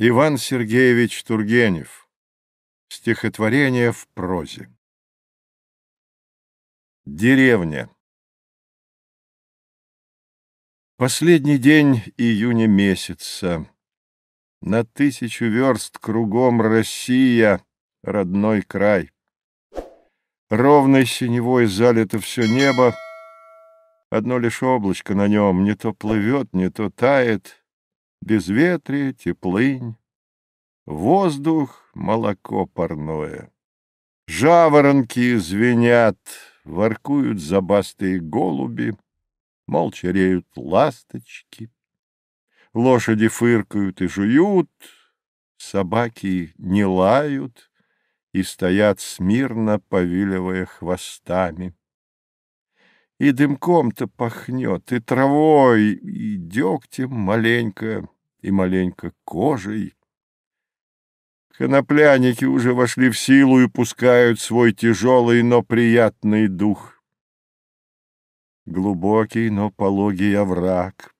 Иван Сергеевич Тургенев. Стихотворение в прозе. Деревня. Последний день июня месяца. На тысячу верст кругом Россия, родной край. Ровной синевой залито все небо, Одно лишь облачко на нем не то плывет, не то тает — безветрие, теплынь. Воздух — молоко парное. Жаворонки звенят, воркуют забастые голуби, молча реют ласточки. Лошади фыркают и жуют, собаки не лают и стоят смирно, повиливая хвостами. И дымком-то пахнет, и травой, и дегтем маленько, и маленько кожей. Конопляники уже вошли в силу и пускают свой тяжелый, но приятный дух. Глубокий, но пологий овраг.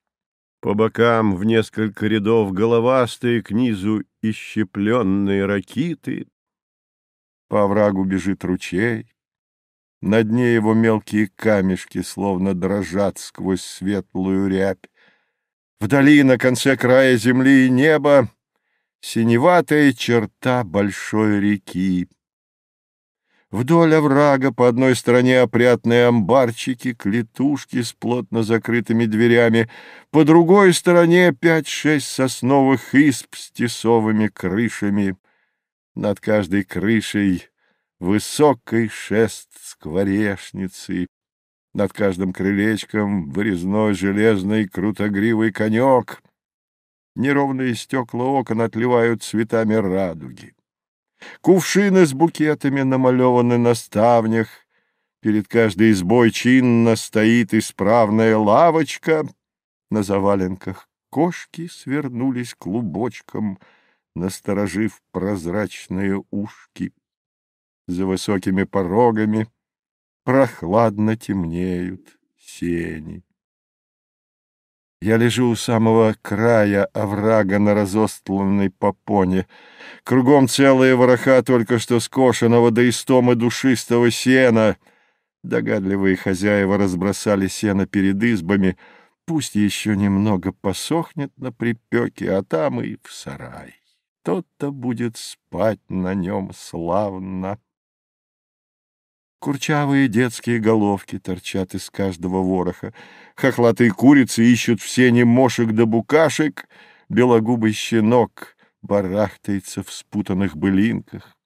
По бокам в несколько рядов головастые, к низу ищепленные ракиты. По оврагу бежит ручей. На дне его мелкие камешки словно дрожат сквозь светлую рябь. Вдали, на конце края земли и неба, синеватая черта большой реки. Вдоль оврага по одной стороне опрятные амбарчики, клетушки с плотно закрытыми дверями, по другой стороне пять-шесть сосновых исп с тесовыми крышами. Над каждой крышей высокий шест скворешницы, над каждым крылечком вырезной железный крутогривый конек. Неровные стекла окон отливают цветами радуги. Кувшины с букетами намалеваны на ставнях. Перед каждой избой чинно стоит исправная лавочка. На заваленках кошки свернулись клубочком, насторожив прозрачные ушки. За высокими порогами прохладно темнеют сени. Я лежу у самого края оврага на разостланной попоне. Кругом целые вороха только что скошенного до да душистого сена. Догадливые хозяева разбросали сено перед избами. Пусть еще немного посохнет на припеке, а там и в сарай. Тот-то будет спать на нем славно. Курчавые детские головки торчат из каждого вороха. Хохлатые курицы ищут в сене мошек да букашек. Белогубый щенок барахтается в спутанных былинках.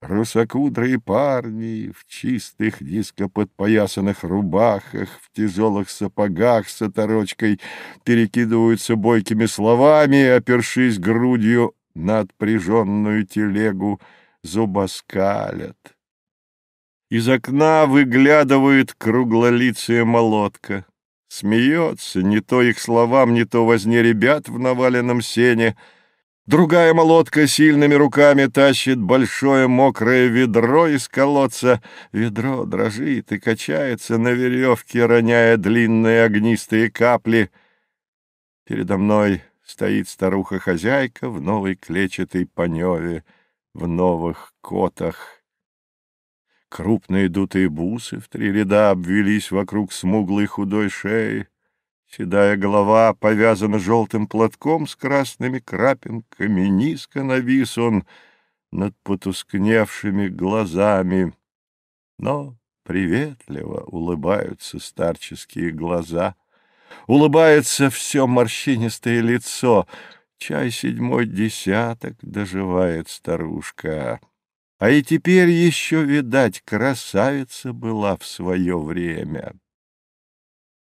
Русокудрые парни в чистых низкоподпоясанных рубахах, в тяжелых сапогах с оторочкой перекидываются бойкими словами, опершись грудью на отпряженную телегу, зубоскалят. Из окна выглядывает круглолицая молотка. Смеется не то их словам, не то возне ребят в наваленном сене. Другая молотка сильными руками тащит большое мокрое ведро из колодца. Ведро дрожит и качается на веревке, роняя длинные огнистые капли. Передо мной стоит старуха-хозяйка в новой клетчатой паневе, в новых котах. Крупные дутые бусы в три ряда обвелись вокруг смуглой худой шеи. Седая голова повязана желтым платком с красными крапинками. Низко навис он над потускневшими глазами. Но приветливо улыбаются старческие глаза. Улыбается все морщинистое лицо. Чай седьмой десяток доживает старушка. А и теперь еще, видать, красавица была в свое время.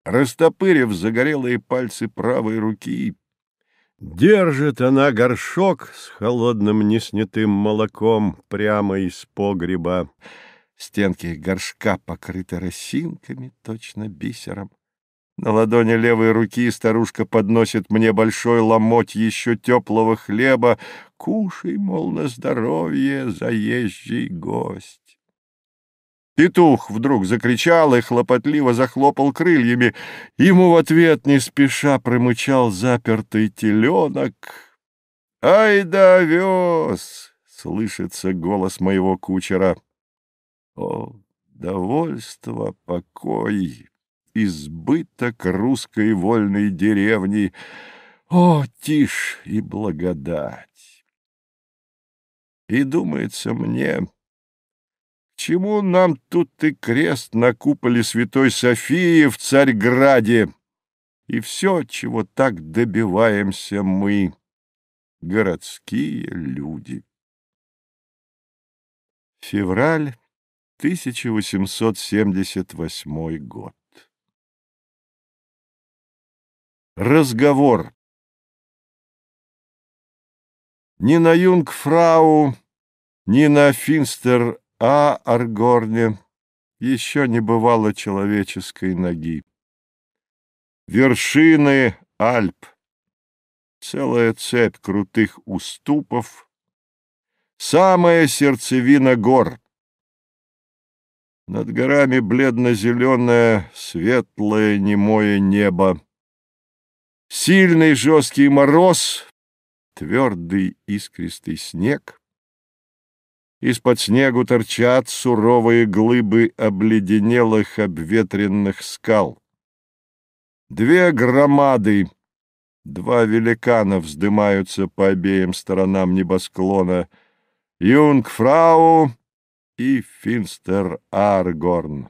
Растопырив загорелые пальцы правой руки, держит она горшок с холодным неснятым молоком прямо из погреба. Стенки горшка покрыты росинками, точно бисером. На ладони левой руки старушка подносит мне большой ломоть еще теплого хлеба. Кушай, мол, на здоровье, заезжий гость. Петух вдруг закричал и хлопотливо захлопал крыльями. Ему в ответ не спеша промычал запертый теленок. «Ай да вез! слышится голос моего кучера. «О, довольство, покой!» избыток русской вольной деревни. О, тишь и благодать! И думается мне, чему нам тут и крест на куполе Святой Софии в Царьграде, и все, чего так добиваемся мы, городские люди. Февраль 1878 год. Разговор. Ни на Юнгфрау, ни на Финстер А. Аргорне еще не бывало человеческой ноги. Вершины Альп. Целая цепь крутых уступов. Самая сердцевина гор. Над горами бледно-зеленое, светлое, немое небо Сильный жесткий мороз, твердый искристый снег. Из-под снегу торчат суровые глыбы обледенелых обветренных скал. Две громады, два великана вздымаются по обеим сторонам небосклона — Юнгфрау и Финстер Аргорн.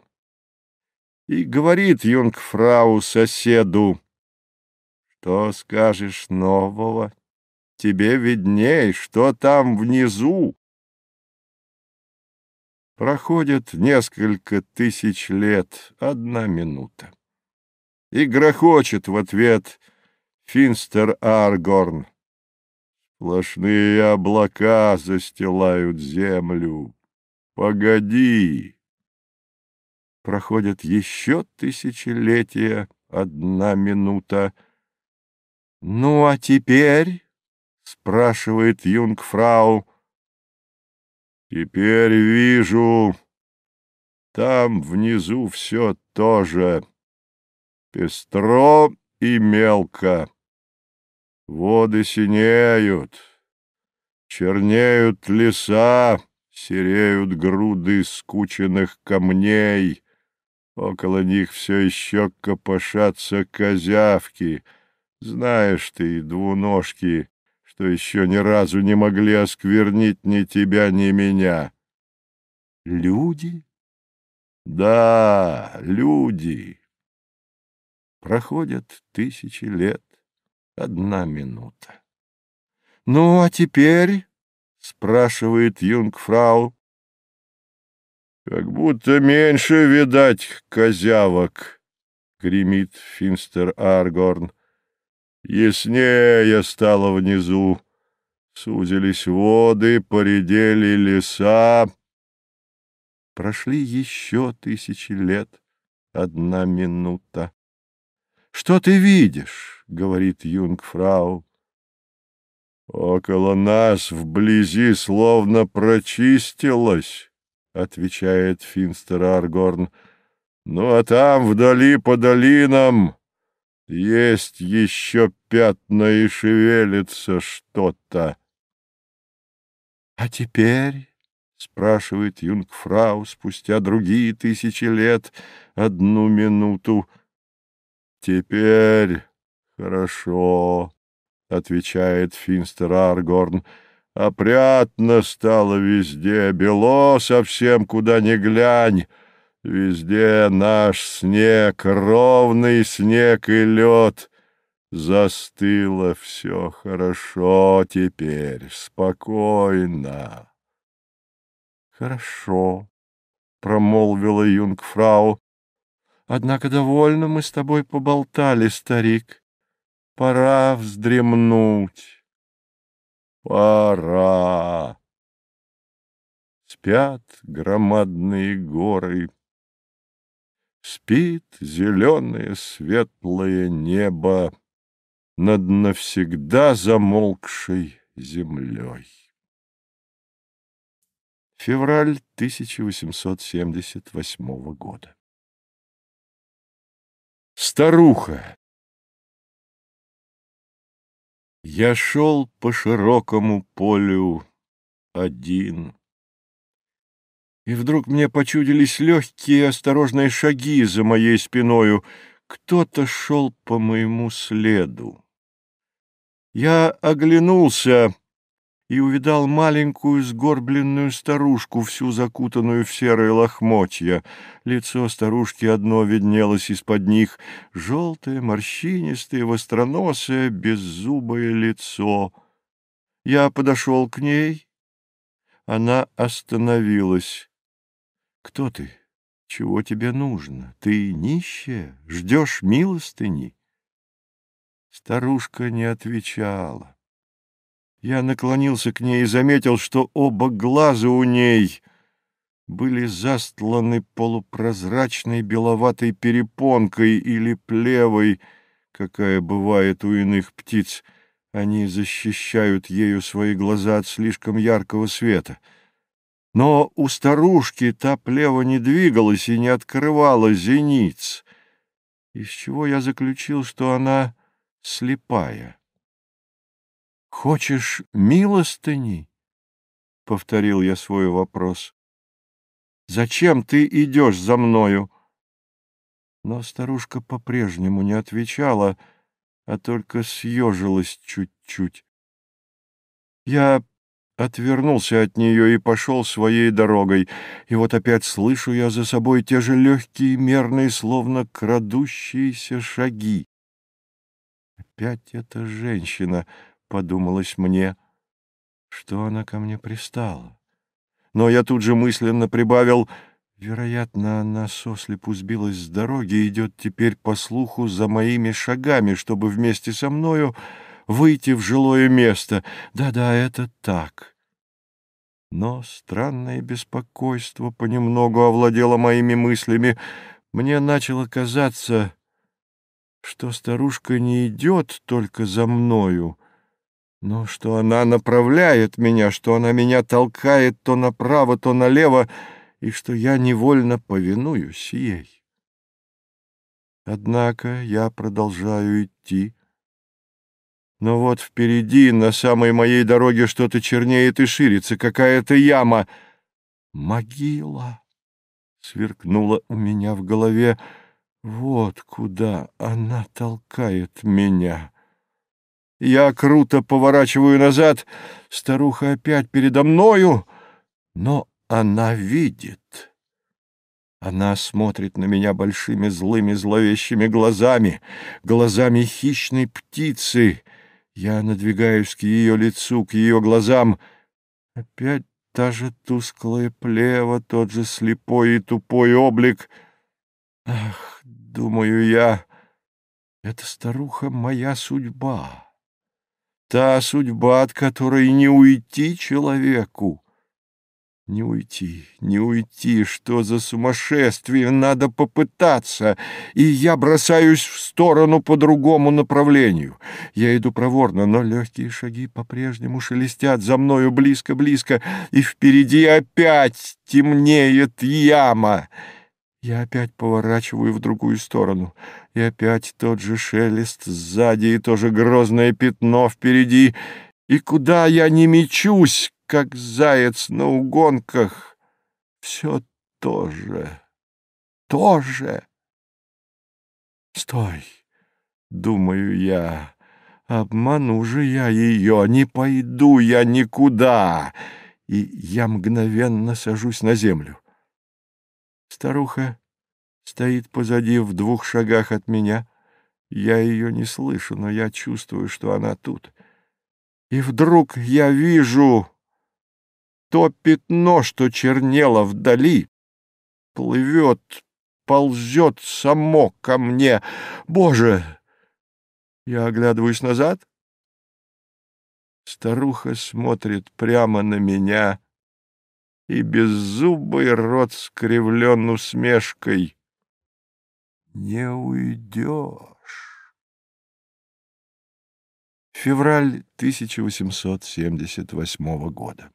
И говорит Юнгфрау соседу — что скажешь нового? Тебе видней, что там внизу? Проходит несколько тысяч лет, одна минута. И грохочет в ответ Финстер Аргорн. Сплошные облака застилают землю. Погоди! проходит еще тысячелетия, одна минута — «Ну, а теперь?» — спрашивает юнгфрау. «Теперь вижу. Там внизу все то же, Пестро и мелко. Воды синеют, чернеют леса, сереют груды скученных камней. Около них все еще копошатся козявки». Знаешь ты, двуножки, что еще ни разу не могли осквернить ни тебя, ни меня. Люди? Да, люди. Проходят тысячи лет, одна минута. Ну, а теперь, спрашивает юнгфрау, как будто меньше видать козявок, гремит Финстер Аргорн. Яснее стало внизу. Сузились воды, поредели леса. Прошли еще тысячи лет, одна минута. — Что ты видишь? — говорит юнгфрау. «Около нас, вблизи, словно прочистилось», — отвечает Финстер Аргорн. «Ну а там, вдали, по долинам, есть еще пятна и шевелится что-то. — А теперь, — спрашивает юнгфрау спустя другие тысячи лет, одну минуту, — теперь хорошо, — отвечает Финстер Аргорн, — опрятно стало везде, бело совсем, куда ни глянь. Везде наш снег, ровный снег и лед. Застыло все хорошо теперь, спокойно. Хорошо, промолвила юнгфрау. Однако довольно мы с тобой поболтали, старик. Пора вздремнуть. Пора. Спят громадные горы, Спит зеленое светлое небо над навсегда замолкшей землей. Февраль 1878 года. Старуха. Я шел по широкому полю один и вдруг мне почудились легкие осторожные шаги за моей спиною. Кто-то шел по моему следу. Я оглянулся и увидал маленькую сгорбленную старушку, всю закутанную в серые лохмотья. Лицо старушки одно виднелось из-под них — желтое, морщинистое, востроносое, беззубое лицо. Я подошел к ней. Она остановилась. Кто ты? Чего тебе нужно? Ты нищая? Ждешь милостыни?» Старушка не отвечала. Я наклонился к ней и заметил, что оба глаза у ней были застланы полупрозрачной беловатой перепонкой или плевой, какая бывает у иных птиц. Они защищают ею свои глаза от слишком яркого света — но у старушки та плева не двигалась и не открывала зениц, из чего я заключил, что она слепая. — Хочешь милостыни? — повторил я свой вопрос. — Зачем ты идешь за мною? Но старушка по-прежнему не отвечала, а только съежилась чуть-чуть. Я отвернулся от нее и пошел своей дорогой. И вот опять слышу я за собой те же легкие, мерные, словно крадущиеся шаги. «Опять эта женщина», — подумалось мне, — «что она ко мне пристала?» Но я тут же мысленно прибавил... Вероятно, она сослепу сбилась с дороги и идет теперь по слуху за моими шагами, чтобы вместе со мною выйти в жилое место. Да-да, это так. Но странное беспокойство понемногу овладело моими мыслями. Мне начало казаться, что старушка не идет только за мною, но что она направляет меня, что она меня толкает то направо, то налево, и что я невольно повинуюсь ей. Однако я продолжаю идти, но вот впереди, на самой моей дороге, что-то чернеет и ширится, какая-то яма. Могила! Сверкнула у меня в голове. Вот куда она толкает меня. Я круто поворачиваю назад. Старуха опять передо мною, но она видит. Она смотрит на меня большими злыми зловещими глазами, глазами хищной птицы. Я надвигаюсь к ее лицу, к ее глазам. Опять та же тусклая плева, тот же слепой и тупой облик. Ах, думаю я, эта старуха — моя судьба. Та судьба, от которой не уйти человеку. Не уйти, не уйти, что за сумасшествие, надо попытаться, и я бросаюсь в сторону по другому направлению. Я иду проворно, но легкие шаги по-прежнему шелестят за мною близко-близко, и впереди опять темнеет яма. Я опять поворачиваю в другую сторону, и опять тот же шелест сзади, и тоже грозное пятно впереди, и куда я не мечусь, как заяц на угонках. Все то же, то же. Стой, думаю я, обману же я ее, не пойду я никуда. И я мгновенно сажусь на землю. Старуха стоит позади в двух шагах от меня. Я ее не слышу, но я чувствую, что она тут. И вдруг я вижу то пятно, что чернело вдали, плывет, ползет само ко мне. Боже! Я оглядываюсь назад. Старуха смотрит прямо на меня, и беззубый рот скривлен усмешкой. Не уйдешь. Февраль 1878 года.